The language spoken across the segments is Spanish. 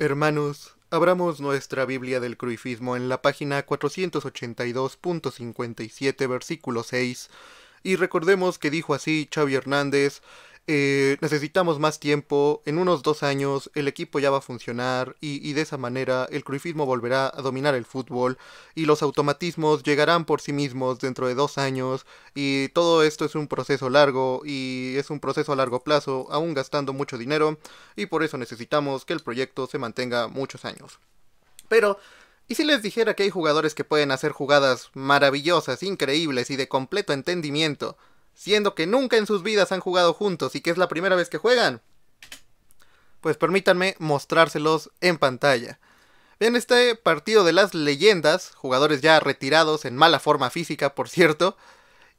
Hermanos, abramos nuestra Biblia del cruifismo en la página 482.57 versículo 6 y recordemos que dijo así Xavi Hernández eh, necesitamos más tiempo, en unos dos años el equipo ya va a funcionar y, de esa manera el cruifismo volverá a dominar el fútbol y los automatismos llegarán por sí mismos dentro de dos años y todo esto es un proceso largo y es un proceso a largo plazo, aún gastando mucho dinero y por eso necesitamos que el proyecto se mantenga muchos años. Pero ¿Y si les dijera que hay jugadores que pueden hacer jugadas maravillosas, increíbles y de completo entendimiento siendo que nunca en sus vidas han jugado juntos y que es la primera vez que juegan, pues permítanme mostrárselos en pantalla. Vean este partido de las leyendas, jugadores ya retirados en mala forma física, por cierto,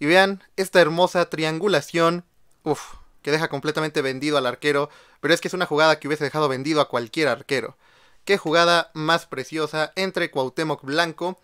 y vean esta hermosa triangulación, uff, que deja completamente vendido al arquero, pero es que es una jugada que hubiese dejado vendido a cualquier arquero. Qué jugada más preciosa entre Cuauhtémoc Blanco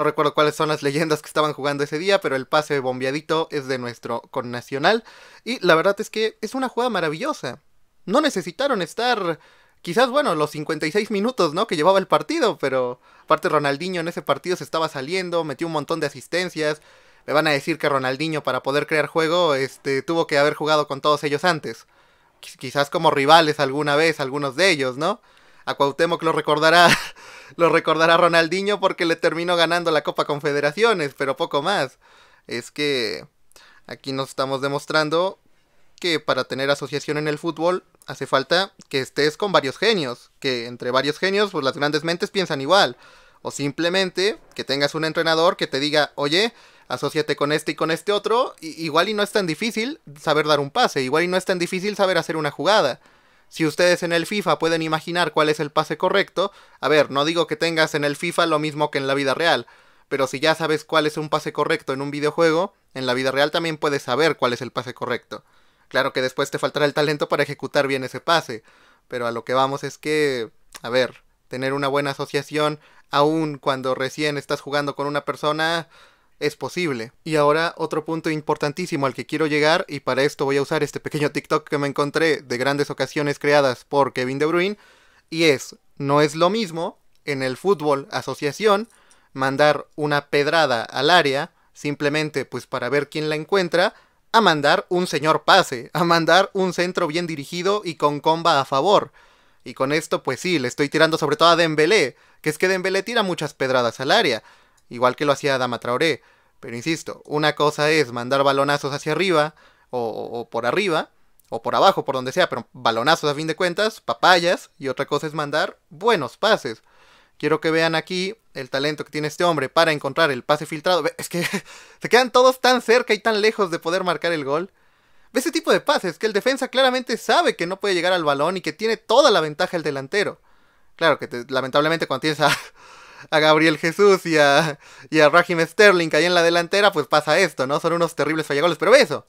no recuerdo cuáles son las leyendas que estaban jugando ese día, pero el pase bombeadito es de nuestro con nacional Y la verdad es que es una jugada maravillosa. No necesitaron estar quizás, bueno, los 56 minutos, ¿no? Que llevaba el partido, pero aparte Ronaldinho en ese partido se estaba saliendo, metió un montón de asistencias. Me van a decir que Ronaldinho para poder crear juego, este, tuvo que haber jugado con todos ellos antes. quizás como rivales alguna vez, algunos de ellos, ¿no? A Cuauhtémoc lo recordará, lo recordará Ronaldinho porque le terminó ganando la Copa Confederaciones, pero poco más. Es que aquí nos estamos demostrando que para tener asociación en el fútbol hace falta que estés con varios genios, que entre varios genios pues las grandes mentes piensan igual, o simplemente que tengas un entrenador que te diga, oye, asociate con este y con este otro, igual y no es tan difícil saber dar un pase, igual y no es tan difícil saber hacer una jugada. Si ustedes en el FIFA pueden imaginar cuál es el pase correcto, a ver, no digo que tengas en el FIFA lo mismo que en la vida real, pero si ya sabes cuál es un pase correcto en un videojuego, en la vida real también puedes saber cuál es el pase correcto. Claro que después te faltará el talento para ejecutar bien ese pase, pero a lo que vamos es que, a ver, tener una buena asociación, aún cuando recién estás jugando con una persona, es posible. Y ahora otro punto importantísimo al que quiero llegar, y para esto voy a usar este pequeño TikTok que me encontré de grandes ocasiones creadas por Kevin De Bruyne, y es, no es lo mismo en el fútbol asociación mandar una pedrada al área, simplemente pues para ver quién la encuentra, a mandar un señor pase, a mandar un centro bien dirigido y con comba a favor. Y con esto pues sí, le estoy tirando sobre todo a Dembélé, que es que Dembélé tira muchas pedradas al área, igual que lo hacía Dama Traoré. Pero insisto, una cosa es mandar balonazos hacia arriba, o, por arriba, o por abajo, por donde sea, pero balonazos a fin de cuentas, papayas, y otra cosa es mandar buenos pases. Quiero que vean aquí el talento que tiene este hombre para encontrar el pase filtrado. Es que se quedan todos tan cerca y tan lejos de poder marcar el gol. Ve ese tipo de pases que el defensa claramente sabe que no puede llegar al balón y que tiene toda la ventaja el delantero. Claro que lamentablemente cuando tienes a, a Gabriel Jesús y a, y a Raheem Sterling que ahí en la delantera, pues pasa esto, ¿no? Son unos terribles fallagoles, pero eso.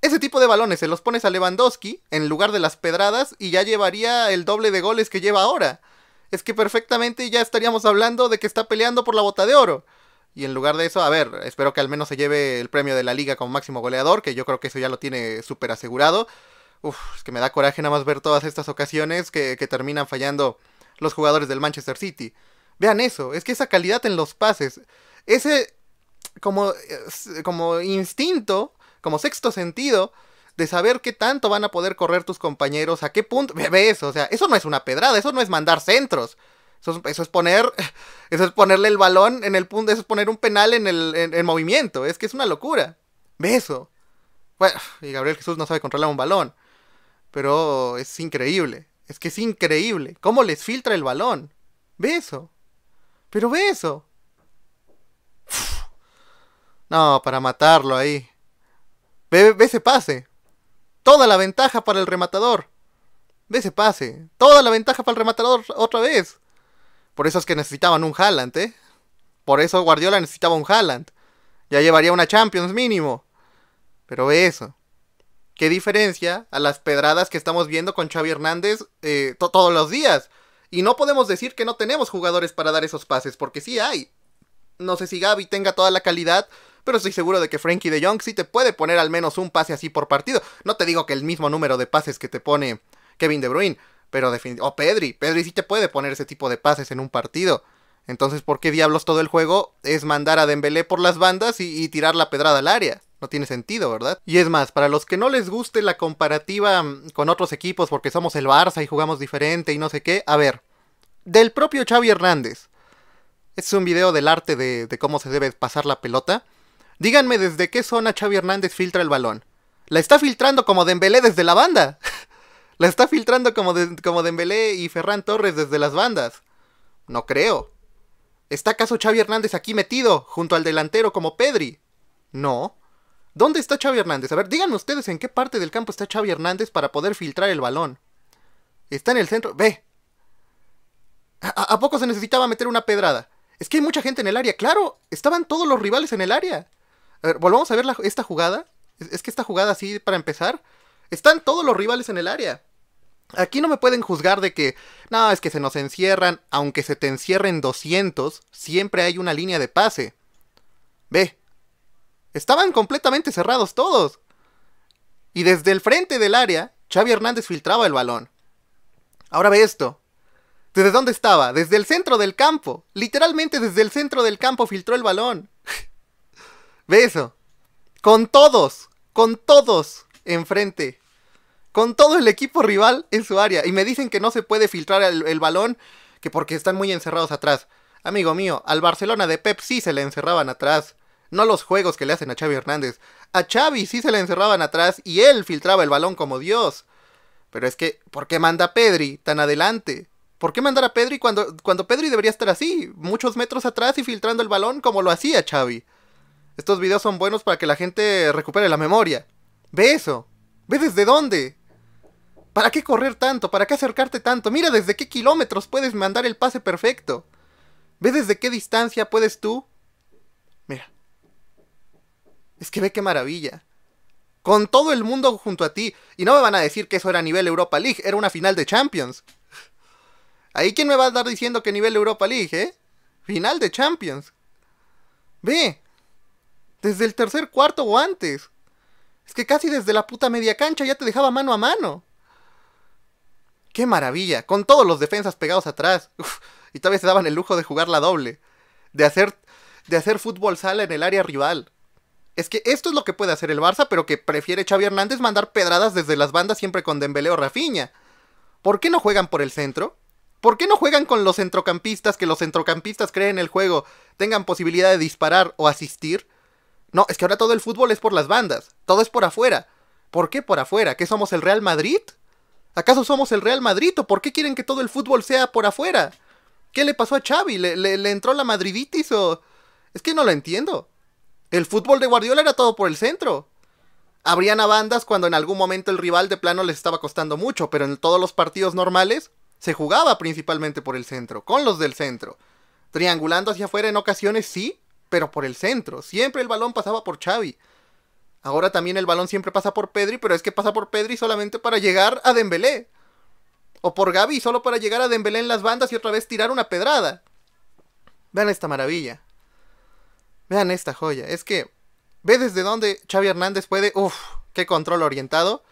Ese tipo de balones se los pones a Lewandowski en lugar de las pedradas y ya llevaría el doble de goles que lleva ahora. Es que perfectamente ya estaríamos hablando de que está peleando por la bota de oro. Y en lugar de eso, a ver, espero que al menos se lleve el premio de la liga como máximo goleador, que yo creo que eso ya lo tiene súper asegurado. Uf, es que me da coraje nada más ver todas estas ocasiones que, que terminan fallando los jugadores del Manchester City. Vean eso, es que esa calidad en los pases, ese como, eh, como instinto, como sexto sentido de saber qué tanto van a poder correr tus compañeros, a qué punto, ve eso, o sea, eso no es una pedrada, eso no es mandar centros. Eso, es, poner eso es ponerle el balón en el punto, eso es poner un penal en el en, movimiento, es que es una locura. Ve eso. Bueno, y Gabriel Jesús no sabe controlar un balón, pero es increíble. Es que es increíble cómo les filtra el balón. Ve eso. Pero ve eso. No, para matarlo ahí. Ve, ve ese pase. Toda la ventaja para el rematador. Ve ese pase. Toda la ventaja para el rematador otra vez. Por eso es que necesitaban un Haaland, ¿eh? Por eso Guardiola necesitaba un Haaland. Ya llevaría una Champions mínimo. Pero ve eso. ¿Qué diferencia a las pedradas que estamos viendo con Xavi Hernández eh, todos los días? Y no podemos decir que no tenemos jugadores para dar esos pases, porque sí hay. No sé si Gaby tenga toda la calidad, pero estoy seguro de que Frankie de Jong sí te puede poner al menos un pase así por partido. No te digo que el mismo número de pases que te pone Kevin De Bruyne, pero O Pedri, Pedri sí te puede poner ese tipo de pases en un partido. Entonces, ¿por qué diablos todo el juego es mandar a Dembélé por las bandas y, y tirar la pedrada al área? No tiene sentido, ¿verdad? Y es más, para los que no les guste la comparativa mm, con otros equipos porque somos el Barça y jugamos diferente y no sé qué, a ver, del propio Xavi Hernández. Este es un video del arte de, cómo se debe pasar la pelota. Díganme desde qué zona Xavi Hernández filtra el balón. La está filtrando como Dembélé desde la banda. la está filtrando como, de, como Dembélé y Ferran Torres desde las bandas. No creo. ¿Está acaso Xavi Hernández aquí metido, junto al delantero como Pedri? No. ¿Dónde está Xavi Hernández? A ver, díganme ustedes en qué parte del campo está Xavi Hernández para poder filtrar el balón. Está en el centro. Ve. ¿A, poco se necesitaba meter una pedrada? Es que hay mucha gente en el área. Claro, estaban todos los rivales en el área. volvamos a ver esta jugada. Es, es que esta jugada así, para empezar, están todos los rivales en el área. Aquí no me pueden juzgar de que, no, es que se nos encierran, aunque se te encierren 200, siempre hay una línea de pase. Ve, Estaban completamente cerrados todos. Y desde el frente del área, Xavi Hernández filtraba el balón. Ahora ve esto. ¿Desde dónde estaba? Desde el centro del campo. Literalmente desde el centro del campo filtró el balón. ve eso. Con todos, con todos enfrente. Con todo el equipo rival en su área. Y me dicen que no se puede filtrar el, balón, que porque están muy encerrados atrás. Amigo mío, al Barcelona de Pep sí se le encerraban atrás no los juegos que le hacen a Xavi Hernández. A Xavi sí se le encerraban atrás y él filtraba el balón como Dios. Pero es que, ¿por qué manda a Pedri tan adelante? ¿Por qué mandar a Pedri cuando, cuando Pedri debería estar así, muchos metros atrás y filtrando el balón como lo hacía Xavi? Estos videos son buenos para que la gente recupere la memoria. Ve eso. Ve desde dónde. ¿Para qué correr tanto? ¿Para qué acercarte tanto? Mira desde qué kilómetros puedes mandar el pase perfecto. Ve desde qué distancia puedes tú es que ve qué maravilla. Con todo el mundo junto a ti. Y no me van a decir que eso era nivel Europa League, era una final de Champions. Ahí quién me va a estar diciendo que nivel Europa League, ¿eh? Final de Champions. Ve. Desde el tercer cuarto o antes. Es que casi desde la puta media cancha ya te dejaba mano a mano. ¡Qué maravilla! Con todos los defensas pegados atrás. y todavía se daban el lujo de jugar la doble. De hacer, de hacer fútbol sala en el área rival es que esto es lo que puede hacer el Barça, pero que prefiere Xavi Hernández mandar pedradas desde las bandas siempre con Dembélé o Rafinha. ¿Por qué no juegan por el centro? ¿Por qué no juegan con los centrocampistas que los centrocampistas creen el juego, tengan posibilidad de disparar o asistir? No, es que ahora todo el fútbol es por las bandas, todo es por afuera. ¿Por qué por afuera? ¿Qué somos el Real Madrid? ¿Acaso somos el Real Madrid o por qué quieren que todo el fútbol sea por afuera? ¿Qué le pasó a Xavi? ¿Le, le entró la madriditis o...? Es que no lo entiendo. El fútbol de Guardiola era todo por el centro. Habrían a bandas cuando en algún momento el rival de plano les estaba costando mucho, pero en todos los partidos normales se jugaba principalmente por el centro, con los del centro. Triangulando hacia afuera en ocasiones sí, pero por el centro. Siempre el balón pasaba por Xavi. Ahora también el balón siempre pasa por Pedri, pero es que pasa por Pedri solamente para llegar a Dembélé. O por Gavi solo para llegar a Dembélé en las bandas y otra vez tirar una pedrada. Vean esta maravilla. Vean esta joya. Es que, ¿ve desde dónde Xavi Hernández puede? Uf, qué control orientado.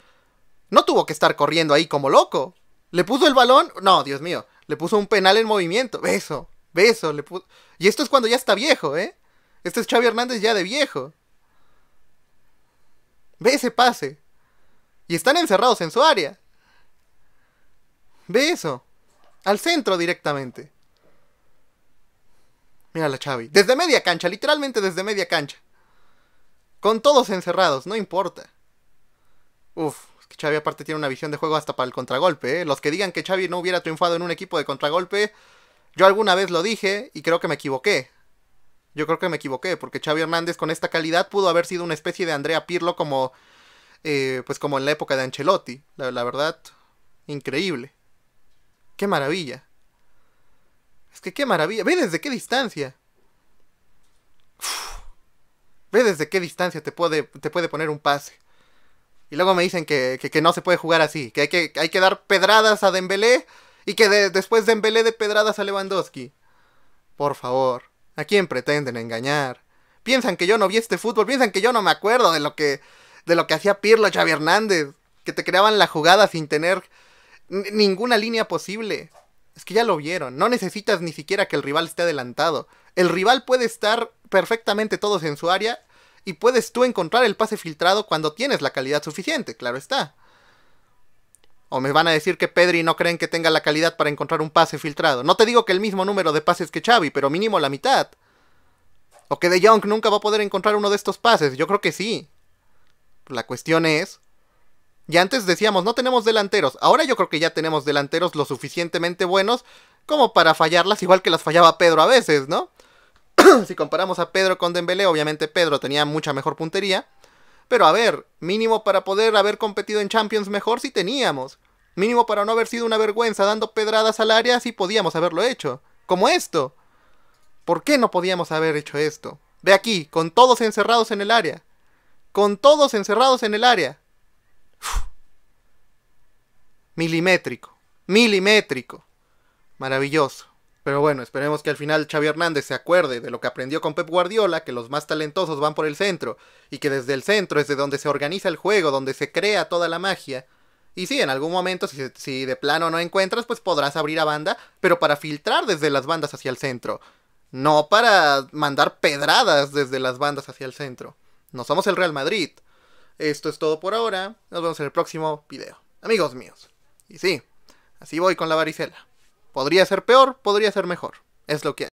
No tuvo que estar corriendo ahí como loco. Le puso el balón. No, Dios mío. Le puso un penal en movimiento. Beso, beso. Le eso, Y esto es cuando ya está viejo, ¿eh? Este es Xavi Hernández ya de viejo. Ve ese pase. Y están encerrados en su área. Ve eso. Al centro directamente. Mira la Chavi, Desde media cancha, literalmente desde media cancha. Con todos encerrados, no importa. Uf, es que Xavi aparte tiene una visión de juego hasta para el contragolpe. ¿eh? Los que digan que Xavi no hubiera triunfado en un equipo de contragolpe, yo alguna vez lo dije y creo que me equivoqué. Yo creo que me equivoqué, porque Xavi Hernández con esta calidad pudo haber sido una especie de Andrea Pirlo como, eh, pues como en la época de Ancelotti. la verdad, increíble. Qué maravilla. Es que qué maravilla. Ve desde qué distancia. Ve desde qué distancia te puede, te puede poner un pase. Y luego me dicen que, que, no se puede jugar así, que hay que, hay que dar pedradas a Dembélé y que de, después Dembélé de pedradas a Lewandowski. Por favor, ¿a quién pretenden engañar? Piensan que yo no vi este fútbol, piensan que yo no me acuerdo de lo que de lo que hacía Pirlo, Xavi Hernández, que te creaban la jugada sin tener ninguna línea posible. Es que ya lo vieron, no necesitas ni siquiera que el rival esté adelantado. El rival puede estar perfectamente todos en su área y puedes tú encontrar el pase filtrado cuando tienes la calidad suficiente, claro está. O me van a decir que Pedri no creen que tenga la calidad para encontrar un pase filtrado. No te digo que el mismo número de pases que Xavi, pero mínimo la mitad. O que De Jong nunca va a poder encontrar uno de estos pases. Yo creo que sí. La cuestión es ya antes decíamos, no tenemos delanteros. Ahora yo creo que ya tenemos delanteros lo suficientemente buenos como para fallarlas, igual que las fallaba Pedro a veces, ¿no? si comparamos a Pedro con Dembélé, obviamente Pedro tenía mucha mejor puntería. Pero a ver, mínimo para poder haber competido en Champions mejor si teníamos. Mínimo para no haber sido una vergüenza dando pedradas al área si podíamos haberlo hecho. Como esto. ¿Por qué no podíamos haber hecho esto? De aquí, con todos encerrados en el área. Con todos encerrados en el área. Milimétrico, milimétrico. Maravilloso. Pero bueno, esperemos que al final Xavi Hernández se acuerde de lo que aprendió con Pep Guardiola, que los más talentosos van por el centro, y que desde el centro es de donde se organiza el juego, donde se crea toda la magia. Y sí, en algún momento, si, si de plano no encuentras, pues podrás abrir a banda, pero para filtrar desde las bandas hacia el centro. No para mandar pedradas desde las bandas hacia el centro. No somos el Real Madrid. Esto es todo por ahora. Nos vemos en el próximo video. Amigos míos. Y sí, así voy con la varicela. Podría ser peor, podría ser mejor. Es lo que hay.